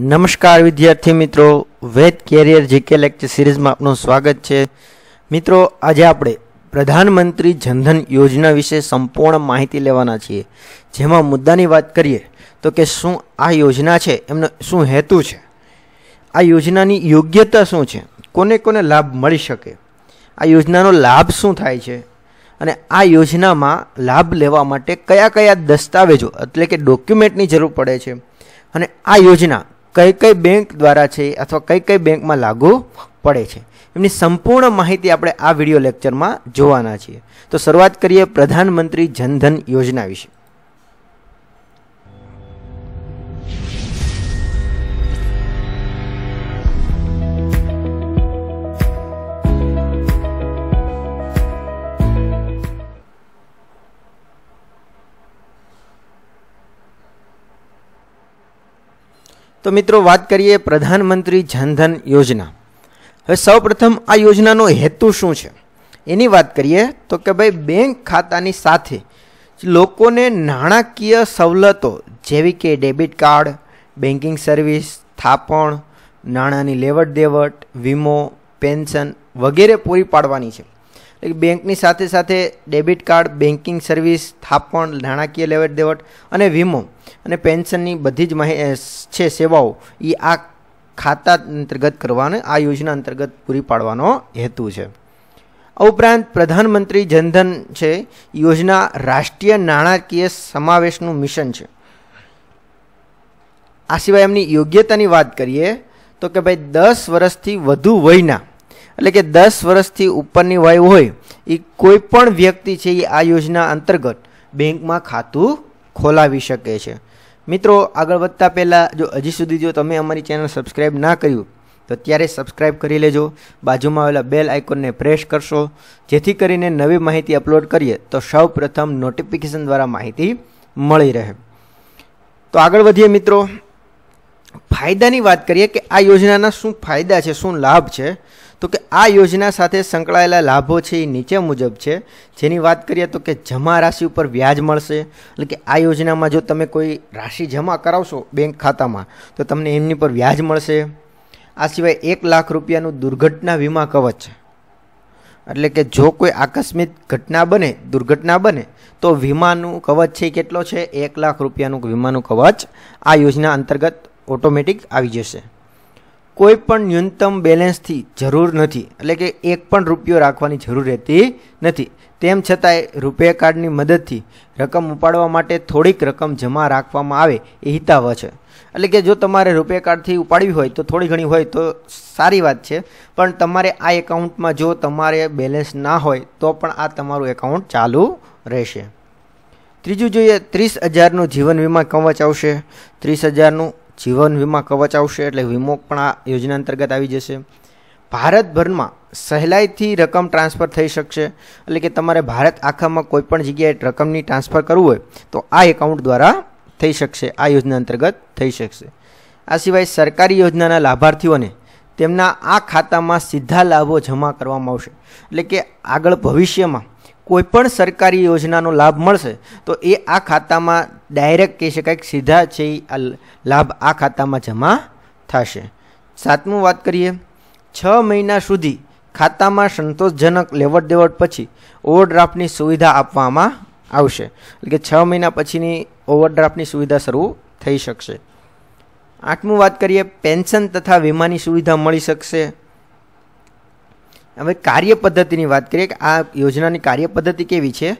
નમસ્કાર વિદ્યાર્થી મિત્રો વેદ કેરિયર જીકે લેક્ચર સિરીઝમાં આપનું સ્વાગત છે મિત્રો આજે આપણે પ્રધાનમંત્રી જનધન યોજના વિશે સંપૂર્ણ માહિતી લેવાના છીએ જેમાં મુદ્દાની વાત કરીએ તો કે શું આ યોજના છે એમનો શું હેતુ છે આ યોજનાની યોગ્યતા શું છે કોને કોને લાભ મળી શકે આ યોજનાનો લાભ શું થાય છે અને આ યોજનામાં લાભ લેવા માટે કયા કયા દસ્તાવેજો એટલે કે ડોક્યુમેન્ટની જરૂર પડે છે અને આ યોજના કઈ કઈ બેંક દ્વારા છે અથવા કઈ કઈ બેંકમાં લાગુ પડે છે એમની સંપૂર્ણ માહિતી આપણે આ વિડિયો લેક્ચરમાં જોવાના છીએ તો શરૂઆત કરીએ પ્રધાનમંત્રી જનધન યોજના વિશે तो मित्रों बात करिए प्रधानमंत्री जनधन योजना वैसे सर्वप्रथम આ યોજના નો હેતુ શું છે એની વાત કરીએ તો કે ભાઈ બેંક ખાતાની સાથે લોકો ને નાણાકીય સવલતો જેવી કે ડેબિટ કાર્ડ બેંકિંગ સર્વિસ સ્થાપન નાણાની લેવડદેવડ વીમો પેન્શન વગેરે પૂરી પાડવાની છે એક બેંકની સાથે સાથે ડેબિટ કાર્ડ બેન્કિંગ સર્વિસ સ્થાપન નાણાકીય લેવડદેવડ અને વીમો અને પેન્શનની બધી જ છે સેવાઓ ઈ આ ખાતા અંતર્ગત કરવાની આ યોજના અંતર્ગત પૂરી પાડવાનો હેતુ છે આ ઉપરાંત પ્રધાનમંત્રી જન્ધન છે યોજના રાષ્ટ્રીય નાણાકીય સમાવેશનું મિશન છે આ સિવાય એમની યોગ્યતાની વાત કરીએ તો કે ભાઈ 10 વર્ષથી વધુ વયના એટલે કે 10 વર્ષથી ઉપરની વય હોય ઈ કોઈપણ વ્યક્તિ છે ઈ આ યોજના અંતર્ગત બેંકમાં ખાતું ખોલાવી શકે છે મિત્રો આગળ વધતા પહેલા જો હજી સુધી જો તમે અમારી ચેનલ સબસ્ક્રાઇબ ના કર્યું તો અત્યારે સબસ્ક્રાઇબ કરી લેજો बाजूમાં આવેલા બેલ આઇકન ને પ્રેસ કરશો જેથી કરીને નવી માહિતી અપલોડ કરીએ તો સૌપ્રથમ નોટિફિકેશન દ્વારા માહિતી મળી રહે તો આગળ વધીએ મિત્રો ફાયદાની વાત કરીએ કે આ યોજનાના શું ફાયદા છે શું લાભ છે તો કે આ યોજના સાથે સંકળાયેલા લાભો છે નીચે મુજબ છે જેની વાત કરીએ તો કે જમા રસી ઉપર વ્યાજ મળશે એટલે કે આ યોજનામાં જો તમે કોઈ રસી જમા કરાવશો બેંક ખાતામાં તો તમને એની ઉપર વ્યાજ મળશે આ સિવાય 1 લાખ રૂપિયા નું દુર્ઘટના વીમા કવચ એટલે કે જો કોઈ આકસ્મિક ઘટના બને દુર્ઘટના બને તો વીમાનું કવચ છે કેટલો છે 1 લાખ રૂપિયા નું વીમાનું કવચ આ યોજના અંતર્ગત ઓટોમેટિક આવી જશે કોઈ પણ ન્યૂનતમ બેલેન્સથી જરૂર નથી એટલે કે એક પણ રૂપિયો રાખવાની જરૂર રહેતી નથી તેમ છતાંય રૂપે કાર્ડની મદદથી રકમ ઉપાડવા માટે થોડીક રકમ જમા રાખવામાં આવે એ હિતાવહ છે એટલે કે જો તમારે રૂપે કાર્ડથી ઉપાડવી હોય તો થોડી ઘણી હોય તો સારી વાત છે પણ તમારે આ એકાઉન્ટમાં જો તમારે બેલેન્સ ના હોય તો પણ આ તમારું એકાઉન્ટ ચાલુ રહેશે ત્રીજું જોઈએ ત્રીસ હજારનું જીવન વીમા કવચ આવશે ત્રીસ હજારનું જીવન વીમા કવચ આવશે એટલે વિમોકણા યોજના અંતર્ગત આવી જશે ભારતભરમાં સહલાઈથી રકમ ટ્રાન્સફર થઈ શકે એટલે કે તમારે ભારત આખામાં કોઈ પણ જગ્યાએ રકમની ટ્રાન્સફર કરવી હોય તો આ એકાઉન્ટ દ્વારા થઈ શકે આ યોજના અંતર્ગત થઈ શકે આ સિવાય સરકારી યોજનાના લાભાર્થીઓને તેમના આ ખાતામાં સીધા લાભો જમા કરવામાં આવશે એટલે કે આગળ ભવિષ્યમાં કોઈપણ સરકારી યોજનાનો લાભ મળશે તો એ આ ખાતામાં ડાયરેક્ટ કહી શકાય કે સીધા છે આ લાભ આ ખાતામાં જમા થશે સાતમું વાત કરીએ છ મહિના સુધી ખાતામાં સંતોષજનક લેવડ દેવડ પછી ઓવરડ્રાફ્ટની સુવિધા આપવામાં આવશે એટલે કે છ મહિના પછીની ઓવરડ્રાફ્ટની સુવિધા શરૂ થઈ શકશે આઠમું વાત કરીએ પેન્શન તથા વીમાની સુવિધા મળી શકશે અમે કાર્ય પદ્ધતિની વાત કરીએ કે આ યોજનાની કાર્ય પદ્ધતિ કેવી છે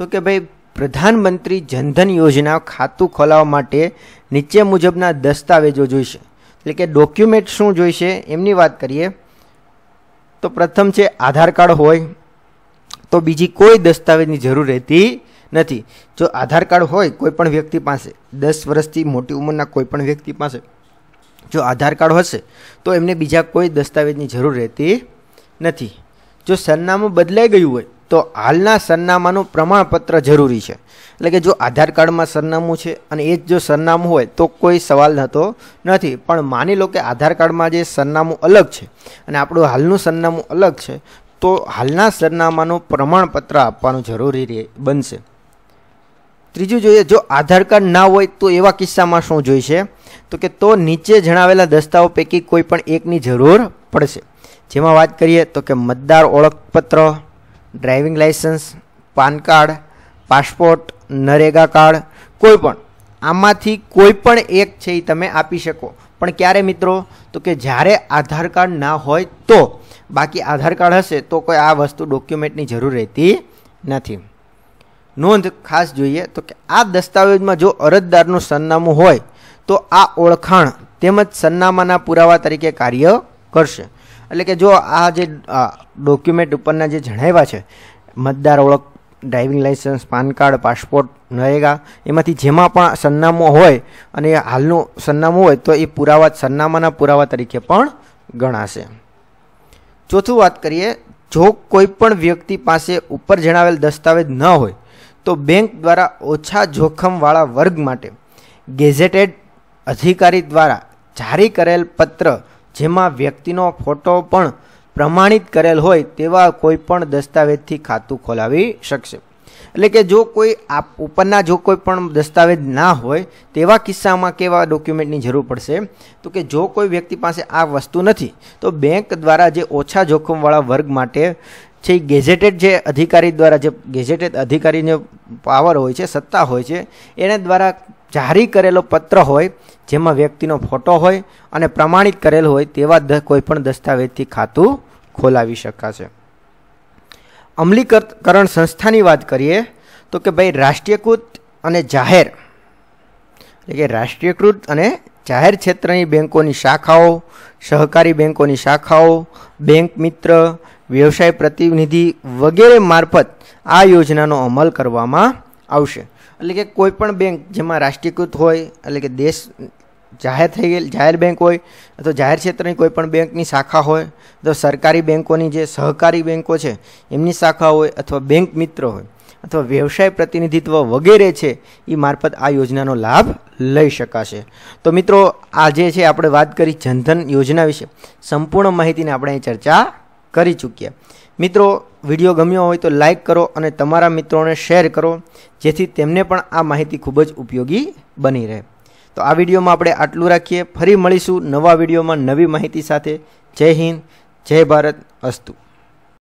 તો કે ભાઈ પ્રધાનમંત્રી જનધન યોજના ખાતું ખોલાવવા માટે નીચે મુજબના દસ્તાવેજો જોઈએ એટલે કે ડોક્યુમેન્ટ શું જોઈએ એમની વાત કરીએ તો પ્રથમ છે આધાર કાર્ડ હોય તો બીજી કોઈ દસ્તાવેજની જરૂર રહેતી નથી જો આધાર કાર્ડ હોય કોઈ પણ વ્યક્તિ પાસે 10 વર્ષથી મોટી ઉંમરના કોઈ પણ વ્યક્તિ પાસે જો આધાર કાર્ડ હોય છે તો એમને બીજો કોઈ દસ્તાવેજની જરૂર રહેતી નથી જો સરનામું બદલાઈ ગયું હોય તો હાલના સરનામાનું પ્રમાણપત્ર જરૂરી છે એટલે કે જો આધાર કાર્ડમાં સરનામું છે અને એ જ જો સરનામું હોય તો કોઈ સવાલ થતો નથી પણ માની લો કે આધાર કાર્ડમાં જે સરનામું અલગ છે અને આપણું હાલનું સરનામું અલગ છે તો હાલના સરનામાનું પ્રમાણપત્ર આપવાનું જરૂરી બનશે ત્રીજું જોઈએ જો આધાર કાર્ડ ના હોય તો એવા કિસ્સામાં શું જોઈશે તો કે તો નીચે જણાવેલા દસ્તાઓ પૈકી કોઈ પણ એકની જરૂર પડશે જેમાં વાત કરીએ તો કે મતદાર ઓળખ પત્ર driving licence PAN card passport NREGA card કોઈ પણ આમાંથી કોઈ પણ એક છે એ તમે આપી શકો પણ ક્યારે મિત્રો તો કે જારે આધાર કાર્ડ ના હોય તો બાકી આધાર કાર્ડ હશે તો કોઈ આ વસ્તુ ડોક્યુમેન્ટની જરૂર રહેતી નથી નોંધ ખાસ જોઈએ તો કે આ દસ્તાવેજમાં જો અરજદારનું સન્નામું હોય તો આ ઓળખાણ તેમજ સન્નામાના પુરાવા તરીકે કાર્ય કરશે એટલે કે જો આ જે ડોક્યુમેન્ટ ઉપરના જે જણાવા છે મતદાર ઓળખ driving licence PAN card passport ન હોયગા એમાંથી જે માં પણ સન્નામ હોય અને હાલનો સન્નામ હોય તો એ પુરાવા સન્નામાના પુરાવા તરીકે પણ ગણાશે ચોથું વાત કરીએ જો કોઈ પણ વ્યક્તિ પાસે ઉપર જણાવેલ દસ્તાવેજ ન હોય તો બેંક દ્વારા ઓછા જોખમવાળા વર્ગ માટે ગેજેટેડ અધિકારી દ્વારા જારી કરેલ પત્ર જેમાં વ્યક્તિનો ફોટો પણ પ્રમાણિત કરેલ હોય તેવા કોઈપણ દસ્તાવેજથી ખાતું ખોલાવી શકે એટલે કે જો કોઈ ઉપરના જો કોઈ પણ દસ્તાવેજ ના હોય તેવા કિસ્સામાં કેવા ડોક્યુમેન્ટની જરૂર પડશે તો કે જો કોઈ વ્યક્તિ પાસે આ વસ્તુ નથી તો બેંક દ્વારા જે ઓછો જોખમવાળા વર્ગ માટે છે ગેજેટેડ જે અધિકારી દ્વારા જે ગેજેટેડ અધિકારીને પાવર હોય છે સત્તા હોય છે એને દ્વારા જાહરી કરેલો પત્ર હોય જેમાં વ્યક્તિનો ફોટો હોય અને પ્રમાણિત કરેલ હોય તેવા કોઈપણ દસ્તાવેજથી ખાતું ખોલાવી શકા છે. અમલીકરણ સંસ્થાની વાત કરીએ તો કે ભાઈ રાષ્ટ્રીયકૃત અને જાહેર એટલે કે રાષ્ટ્રીયકૃત અને જાહેર ક્ષેત્રની બેંકોની શાખાઓ સહકારી બેંકોની શાખાઓ બેંક મિત્ર વ્યવસાય પ્રતિનિધિ વગેરે મારફત આ યોજનાનો અમલ કરવામાં આવશે. અલલે કે કોઈ પણ બેંક જે માં રાષ્ટ્રીયકૃત હોય એટલે કે દેશ જાહેર થયેલ જાહેર બેંક હોય તો જાહેર ક્ષેત્રની કોઈ પણ બેંકની શાખા હોય તો સરકારી બેંકોની જે સહકારી બેંકો છે એમની શાખા હોય અથવા બેંક મિત્ર હોય અથવા વ્યવસાય પ્રતિનિધિત્વ વગેરે છે એ મારફત આ યોજનાનો લાભ લઈ સકા છે તો મિત્રો આ જે છે આપણે વાત કરી જન્ધન યોજના વિશે સંપૂર્ણ માહિતીને આપણે ચર્ચા કરી ચૂક્યા મિત્રો વિડિયો ગમ્યો હોય તો લાઈક કરો અને તમારા મિત્રોને શેર કરો જેથી તેમને પણ આ માહિતી ખૂબ જ ઉપયોગી બની રહે તો આ વિડિયોમાં આપણે આટલું રાખીએ ફરી મળીશું નવા વિડિયોમાં નવી માહિતી સાથે જય હિન્દ જય ભારત અસ્તુ